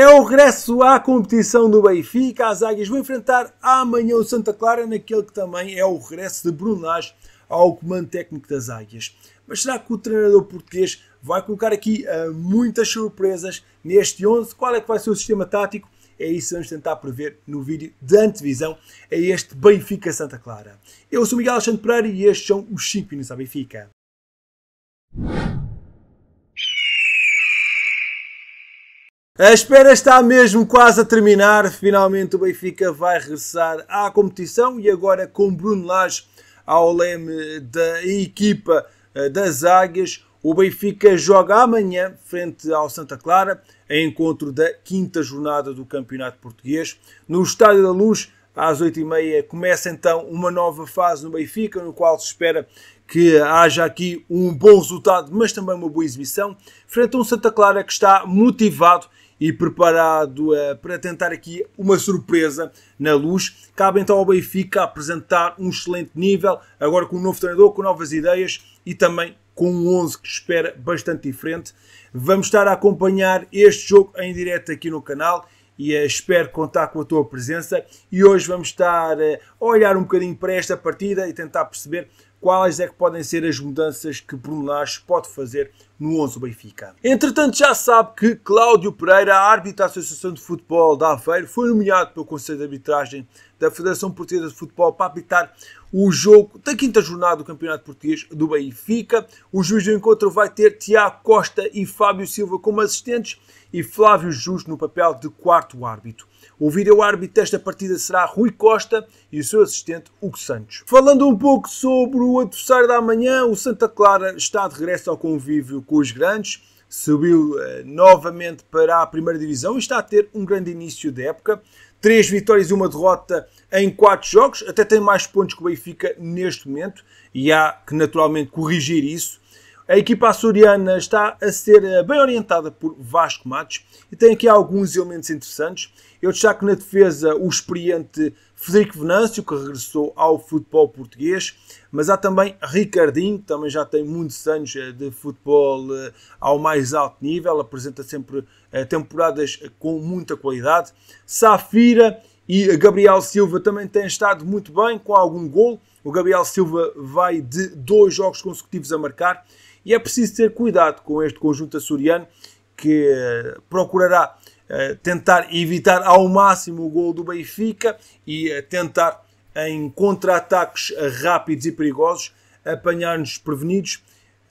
É o regresso à competição do Benfica. As Águias vão enfrentar amanhã o Santa Clara, naquele que também é o regresso de Bruno Lage ao comando técnico das Águias. Mas será que o treinador português vai colocar aqui uh, muitas surpresas neste 11? Qual é que vai ser o sistema tático? É isso que vamos tentar prever no vídeo de antevisão a este Benfica Santa Clara. Eu sou Miguel Alexandre Pereira e estes são os 5 minutos à Benfica. A espera está mesmo quase a terminar. Finalmente o Benfica vai regressar à competição e agora com Bruno Lage ao leme da equipa eh, das Águias. O Benfica joga amanhã frente ao Santa Clara, em encontro da quinta jornada do Campeonato Português. No Estádio da Luz, às 8h30, começa então uma nova fase no Benfica, no qual se espera que haja aqui um bom resultado, mas também uma boa exibição, frente a um Santa Clara que está motivado e preparado uh, para tentar aqui uma surpresa na luz. Cabe então ao Benfica apresentar um excelente nível, agora com um novo treinador, com novas ideias e também com um 11 que espera bastante diferente. Vamos estar a acompanhar este jogo em direto aqui no canal e uh, espero contar com a tua presença. E hoje vamos estar uh, a olhar um bocadinho para esta partida e tentar perceber quais é que podem ser as mudanças que Bruno Lage pode fazer no 11 do Benfica. Entretanto, já sabe que Cláudio Pereira, árbitro da Associação de Futebol da Aveiro, foi nomeado pelo Conselho de Arbitragem da Federação Portuguesa de Futebol para apitar o jogo da quinta jornada do Campeonato Português do Benfica. O juiz do encontro vai ter Tiago Costa e Fábio Silva como assistentes e Flávio Jus no papel de quarto árbitro. O vídeo-árbitro desta partida será Rui Costa e o seu assistente Hugo Santos. Falando um pouco sobre o adversário da manhã, o Santa Clara está de regresso ao convívio com os grandes subiu uh, novamente para a primeira divisão e está a ter um grande início de época. Três vitórias e uma derrota em quatro jogos, até tem mais pontos que o Benfica neste momento e há que naturalmente corrigir isso. A equipa açoriana está a ser eh, bem orientada por Vasco Matos e tem aqui alguns elementos interessantes. Eu destaco na defesa o experiente Frederico Venâncio, que regressou ao futebol português, mas há também Ricardinho, que também já tem muitos anos eh, de futebol eh, ao mais alto nível, apresenta sempre temporadas com muita qualidade. Safira e Gabriel Silva também têm estado muito bem, com algum gol. O Gabriel Silva vai de dois jogos consecutivos a marcar e é preciso ter cuidado com este conjunto açoriano que eh, procurará eh, tentar evitar ao máximo o gol do Benfica e eh, tentar, em contra-ataques rápidos e perigosos, apanhar-nos prevenidos.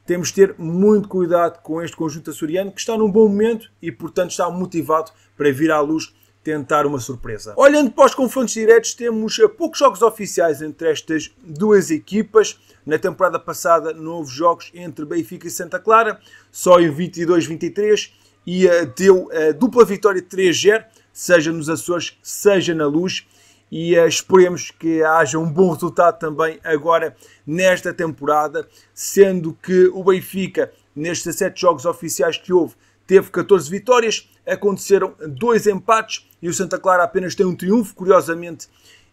Temos de ter muito cuidado com este conjunto açoriano que está num bom momento e, portanto, está motivado para vir à luz tentar uma surpresa. Olhando para os confrontos diretos, temos poucos jogos oficiais entre estas duas equipas. Na temporada passada, não houve jogos entre Benfica e Santa Clara, só em 22-23, e eh, deu a eh, dupla vitória 3-0, seja nos Açores, seja na Luz. E eh, esperemos que haja um bom resultado também agora nesta temporada, sendo que o Benfica, nestes sete jogos oficiais que houve, teve 14 vitórias, aconteceram dois empates e o Santa Clara apenas tem um triunfo. Curiosamente,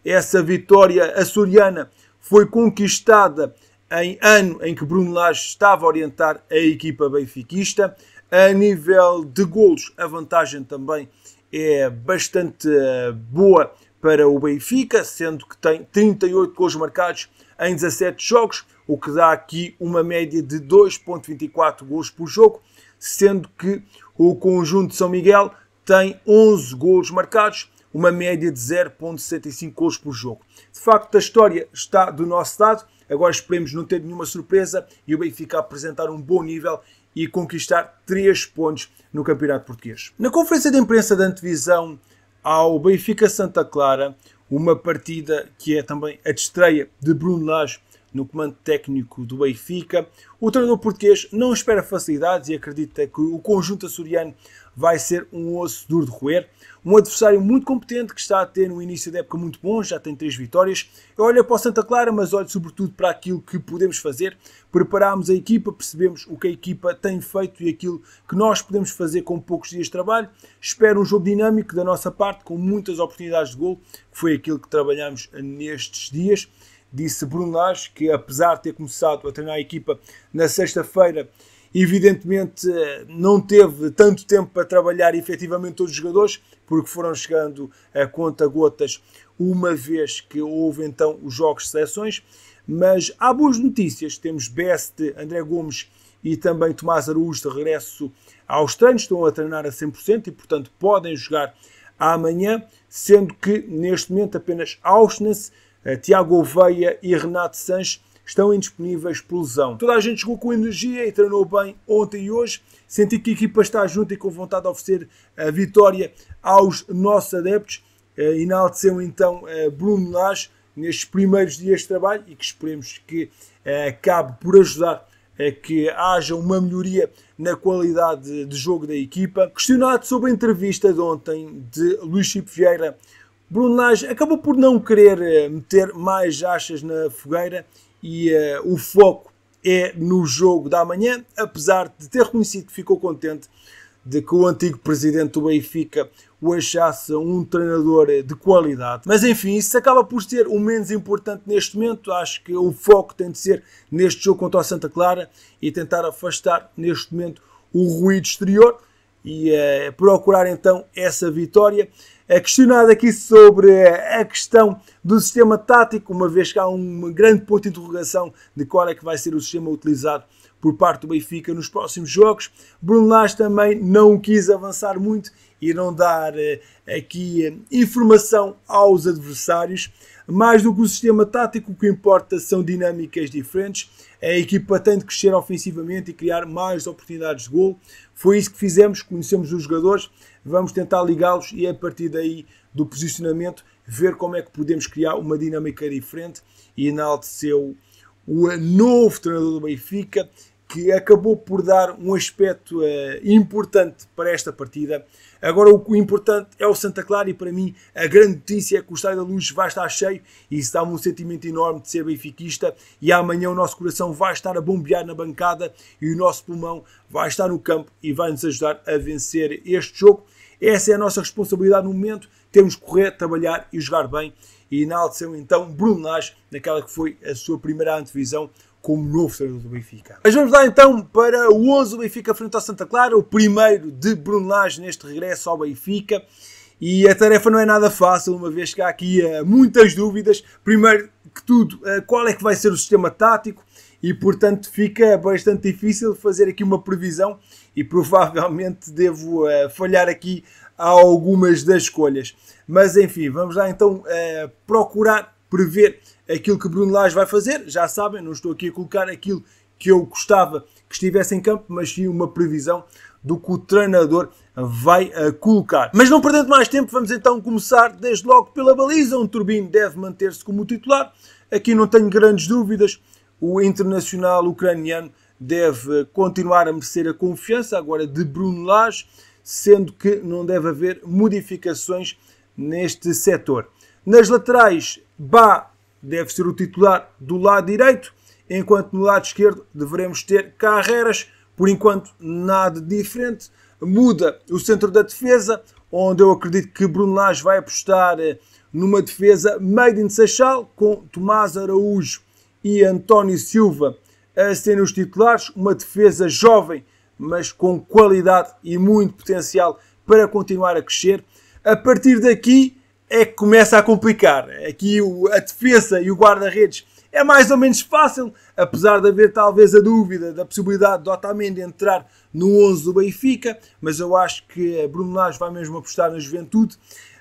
essa vitória açoriana foi conquistada em ano em que Bruno Lage estava a orientar a equipa benfiquista. A nível de golos, a vantagem também é bastante eh, boa para o Benfica, sendo que tem 38 golos marcados em 17 jogos, o que dá aqui uma média de 2.24 golos por jogo sendo que o conjunto de São Miguel tem 11 golos marcados, uma média de 0.75 golos por jogo. De facto, a história está do nosso lado. Agora esperemos não ter nenhuma surpresa e o Benfica apresentar um bom nível e conquistar 3 pontos no Campeonato Português. Na conferência de imprensa da antevisão ao Benfica Santa Clara, uma partida que é também a estreia de Bruno Lage no comando técnico do Benfica. O treinador português não espera facilidades e acredita que o conjunto açoriano vai ser um osso duro de roer. Um adversário muito competente que está a ter um início da época muito bom, já tem três vitórias. Eu olho para o Santa Clara, mas olho sobretudo para aquilo que podemos fazer. Preparámos a equipa, percebemos o que a equipa tem feito e aquilo que nós podemos fazer com poucos dias de trabalho. Espero um jogo dinâmico da nossa parte, com muitas oportunidades de gol, que foi aquilo que trabalhamos nestes dias disse Bruno Lage, que apesar de ter começado a treinar a equipa na sexta-feira, evidentemente eh, não teve tanto tempo para trabalhar efetivamente todos os jogadores, porque foram chegando a conta-gotas uma vez que houve então os jogos de seleções. Mas há boas notícias, temos Best, André Gomes e também Tomás Araújo de regresso aos treinos, estão a treinar a 100% e portanto podem jogar amanhã, sendo que neste momento apenas Auschwitz eh, Tiago Oveia e Renato Sanches estão indisponíveis por lesão. Toda a gente jogou com energia e treinou bem ontem e hoje. Senti que a equipa está junta e com vontade de oferecer a eh, vitória aos nossos adeptos. Eh, enalteceu então Bruno Lage nestes primeiros dias de trabalho e que esperemos que acabe por ajudar a que haja uma melhoria na qualidade de jogo da equipa. Questionado sobre a entrevista de ontem de Luís Chico Vieira Bruno Lage acabou por não querer eh, meter mais achas na fogueira e uh, o foco é no jogo da manhã, apesar de ter reconhecido que ficou contente de que o antigo presidente do Benfica o achasse um treinador eh, de qualidade. Mas enfim, isso acaba por ser o menos importante neste momento. Acho que o foco tem de ser neste jogo contra o Santa Clara e tentar afastar neste momento o ruído exterior e a eh, procurar então essa vitória. É questionado aqui sobre eh, a questão do sistema tático, uma vez que há um grande ponto de interrogação de qual é que vai ser o sistema utilizado por parte do Benfica nos próximos jogos. Bruno Lage também não quis avançar muito e não dar eh, aqui informação aos adversários. Mais do que o sistema tático, o que importa são dinâmicas diferentes. A equipa tem de crescer ofensivamente e criar mais oportunidades de gol. Foi isso que fizemos, conhecemos os jogadores, vamos tentar ligá-los e a partir daí do posicionamento ver como é que podemos criar uma dinâmica diferente e enalteceu o novo treinador do Benfica, que acabou por dar um aspecto uh, importante para esta partida. Agora o importante é o Santa Clara e para mim a grande notícia é que o Estádio da Luz vai estar cheio e isso dá-me um sentimento enorme de ser benfiquista e amanhã o nosso coração vai estar a bombear na bancada e o nosso pulmão vai estar no campo e vai nos ajudar a vencer este jogo. Essa é a nossa responsabilidade no momento, temos que correr, trabalhar e jogar bem e enalteceu então Bruno Lage naquela que foi a sua primeira antevisão como novo treinador do Benfica. Mas vamos lá então para o 11 do Benfica frente ao Santa Clara, o primeiro de Bruno Lage neste regresso ao Benfica. E a tarefa não é nada fácil, uma vez que há aqui eh, muitas dúvidas. Primeiro que tudo, eh, qual é que vai ser o sistema tático? E portanto fica bastante difícil fazer aqui uma previsão e provavelmente devo eh, falhar aqui a algumas das escolhas. Mas enfim, vamos lá então procurar prever aquilo que Bruno Lage vai fazer. Já sabem, não estou aqui a colocar aquilo que eu gostava que estivesse em campo, mas sim uma previsão do que o treinador vai eh, colocar. Mas não perdendo mais tempo, vamos então começar desde logo pela baliza, um Turbino deve manter-se como titular. Aqui não tenho grandes dúvidas. O internacional ucraniano deve eh, continuar a merecer a confiança agora de Bruno Lage, sendo que não deve haver modificações neste setor. Nas laterais, Ba deve ser o titular do lado direito, enquanto no lado esquerdo devemos ter Carreiras, por enquanto nada diferente. Muda o centro da defesa, onde eu acredito que Bruno Lage vai apostar eh, numa defesa made in Seixal, com Tomás Araújo e António Silva a serem os titulares, uma defesa jovem, mas com qualidade e muito potencial para continuar a crescer. A partir daqui, é que começa a complicar. Aqui a defesa e o guarda-redes é mais ou menos fácil, apesar de haver talvez a dúvida da possibilidade de Otamendi entrar no 11 do Benfica, mas eu acho que Bruno Lage vai mesmo apostar na juventude.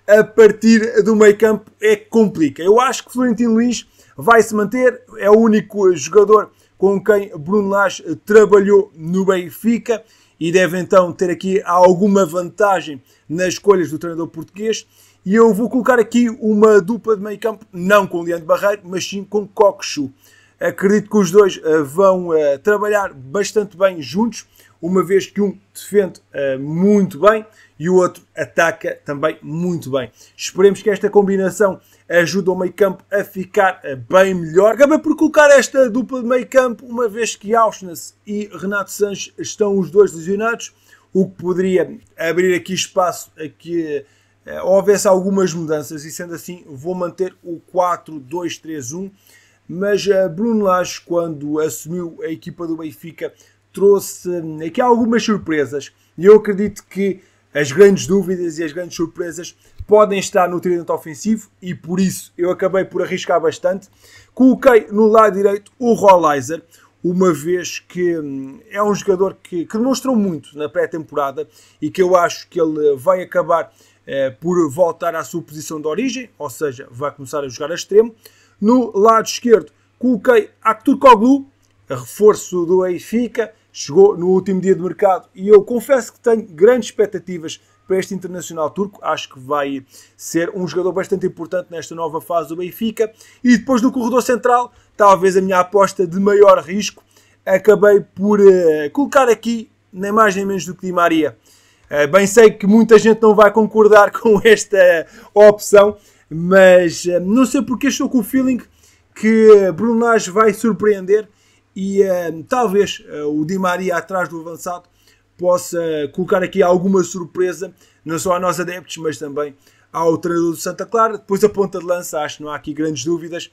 A partir do meio campo é que complica. Eu acho que Florentino Luís vai se manter, é o único jogador com quem Bruno Lage trabalhou no Benfica e deve então ter aqui alguma vantagem nas escolhas do treinador português e eu vou colocar aqui uma dupla de meio campo, não com o Leandro Barreiro, mas sim com Coxo. Acredito que os dois uh, vão uh, trabalhar bastante bem juntos, uma vez que um defende uh, muito bem e o outro ataca também muito bem. Esperemos que esta combinação ajude o meio campo a ficar bem melhor. Acaba por colocar esta dupla de meio campo, uma vez que Auschwitz e Renato Sanches estão os dois lesionados, o que poderia abrir aqui espaço aqui houvesse eh, algumas mudanças e sendo assim vou manter o 4-2-3-1 mas eh, Bruno Lage quando assumiu a equipa do Benfica trouxe eh, aqui algumas surpresas e eu acredito que as grandes dúvidas e as grandes surpresas podem estar no tridente ofensivo e por isso eu acabei por arriscar bastante coloquei no lado direito o Rollizer uma vez que hum, é um jogador que, que demonstrou muito na pré-temporada e que eu acho que ele vai acabar eh, por voltar à sua posição de origem, ou seja, vai começar a jogar a extremo. No lado esquerdo, coloquei Akhtur Koglu, reforço do Benfica, chegou no último dia de mercado e eu confesso que tenho grandes expectativas para este internacional turco. Acho que vai ser um jogador bastante importante nesta nova fase do Benfica. E depois do corredor central, talvez a minha aposta de maior risco, acabei por uh, colocar aqui, nem mais nem menos do que Di Maria. Eh, bem sei que muita gente não vai concordar com esta opção, mas eh, não sei porque estou com o feeling que Bruno Lage vai surpreender e uh, talvez uh, o Di Maria atrás do avançado possa colocar aqui alguma surpresa, não só a nós adeptos, mas também ao treinador do Santa Clara. Depois a ponta de lança, acho que não há aqui grandes dúvidas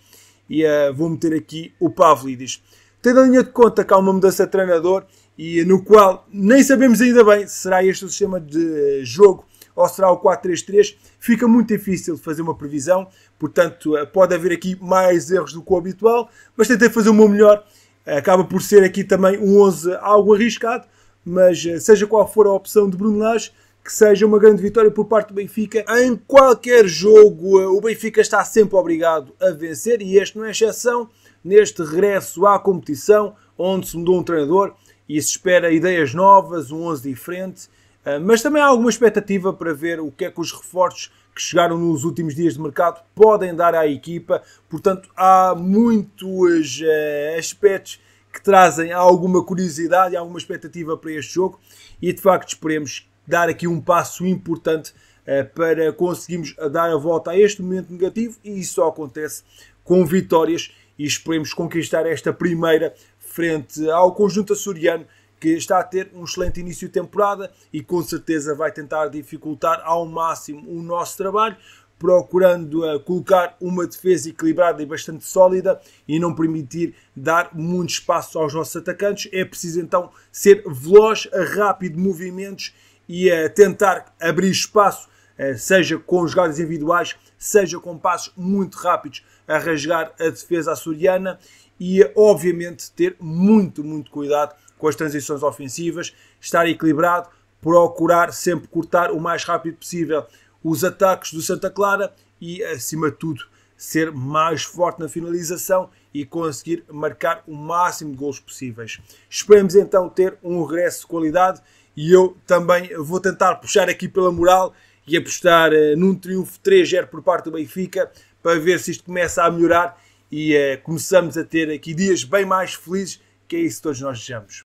e uh, vou meter aqui o Pavlidis. Tendo a linha de conta que há uma mudança de treinador e no qual nem sabemos ainda bem se será este o sistema de jogo ou será o 4-3-3. Fica muito difícil fazer uma previsão, portanto, eh, pode haver aqui mais erros do que o habitual, mas tentei fazer o meu melhor. Eh, acaba por ser aqui também um 11 algo arriscado, mas eh, seja qual for a opção de Bruno Lage, que seja uma grande vitória por parte do Benfica. Em qualquer jogo, o Benfica está sempre obrigado a vencer e este não é exceção. Neste regresso à competição, onde se mudou um treinador, e se espera ideias novas, um 11 diferente, ah, mas também há alguma expectativa para ver o que é que os reforços que chegaram nos últimos dias de mercado podem dar à equipa. Portanto, há muitos ah, aspectos que trazem alguma curiosidade e alguma expectativa para este jogo e de facto esperemos dar aqui um passo importante ah, para conseguirmos dar a volta a este momento negativo e isso só acontece com vitórias e esperemos conquistar esta primeira frente ao conjunto açoriano que está a ter um excelente início de temporada e com certeza vai tentar dificultar ao máximo o nosso trabalho, procurando uh, colocar uma defesa equilibrada e bastante sólida e não permitir dar muito espaço aos nossos atacantes. É preciso então ser veloz, rápido movimentos e uh, tentar abrir espaço, uh, seja com jogadas individuais, seja com passos muito rápidos a rasgar a defesa açoriana ia obviamente ter muito, muito cuidado com as transições ofensivas, estar equilibrado, procurar sempre cortar o mais rápido possível os ataques do Santa Clara e, acima de tudo, ser mais forte na finalização e conseguir marcar o máximo de gols possíveis. Esperemos então ter um regresso de qualidade e eu também vou tentar puxar aqui pela moral e apostar eh, num triunfo 3-0 por parte do Benfica para ver se isto começa a melhorar e eh, começamos a ter aqui dias bem mais felizes, que é isso que todos nós desejamos.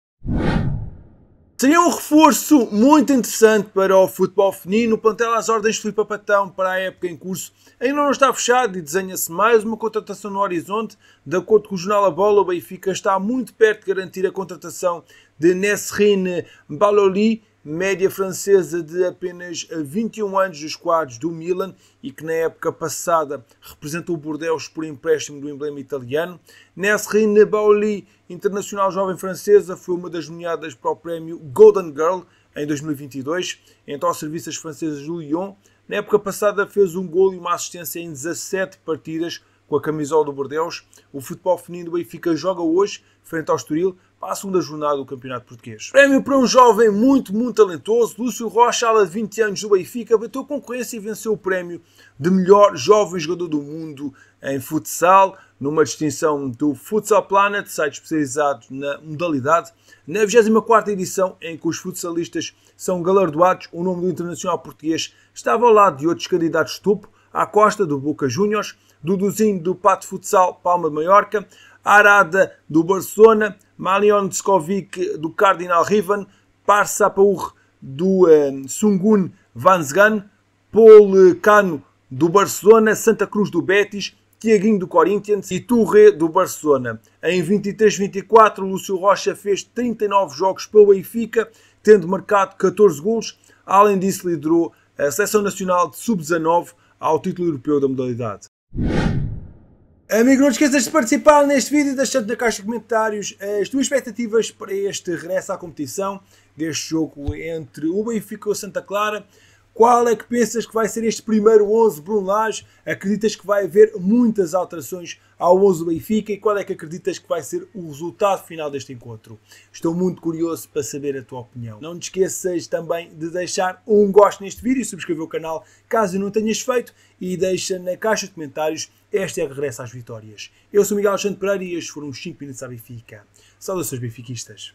Seria um reforço muito interessante para o futebol feminino. O plantel às ordens de Filipe Patão para a época em curso ainda não está fechado e desenha-se mais uma contratação no horizonte. De acordo com o jornal A Bola, o Benfica está muito perto de garantir a contratação de Nesrine Baloli, média francesa de apenas 21 eh, anos dos quadros do Milan e que na época passada representou o Bordeaux por empréstimo do emblema italiano. Nesrine Baoli, internacional jovem francesa, foi uma das nomeadas para o prémio Golden Girl em 2022, entrou aos serviços franceses do Lyon. Na época passada fez um gol e uma assistência em 17 partidas com a camisola do Bordeaux. O futebol feminino do Benfica joga hoje frente ao Estoril para a segunda jornada do Campeonato Português. Prémio para um jovem muito, muito talentoso, Lúcio Rocha, ala de 20 anos do Benfica, bateu concorrência e venceu o prémio de melhor jovem jogador do mundo em futsal, numa distinção do Futsal Planet, site especializado na modalidade, na 24 edição em que os futsalistas são galardoados, o nome do internacional português estava ao lado de outros candidatos topo, à costa do Boca Juniors, do Duzinho do Pato Futsal Palma de Maiorca, Arada do Barcelona, Malion Tskovic do Cardinal Riven, Parsapour do ehm, Sungun Vanzgan, Paul Cano do Barcelona, Santa Cruz do Betis, Tiaguinho do Corinthians e Touré do Barcelona. Em 23-24, Lúcio Rocha fez 39 jogos pelo Benfica, tendo marcado 14 gols. Além disso, liderou a Seleção Nacional de Sub-19 ao título europeu da modalidade. Amigo, não te esqueças de participar neste vídeo e deixando na caixa de comentários as tuas expectativas para este regresso à competição deste jogo entre o Benfica e o Santa Clara. Qual é que pensas que vai ser este primeiro 11 Bruno Lage? Acreditas que vai haver muitas alterações ao 11 do Benfica e qual é que acreditas que vai ser o resultado final deste encontro? Estou muito curioso para saber a tua opinião. Não te esqueças também de deixar um gosto neste vídeo e subscrever o canal caso não tenhas feito e deixa na caixa de comentários esta é a regressa às vitórias. Eu sou Miguel Alexandre Pereira e estes foram os 5 minutos à Benfica. Saudações benfiquistas.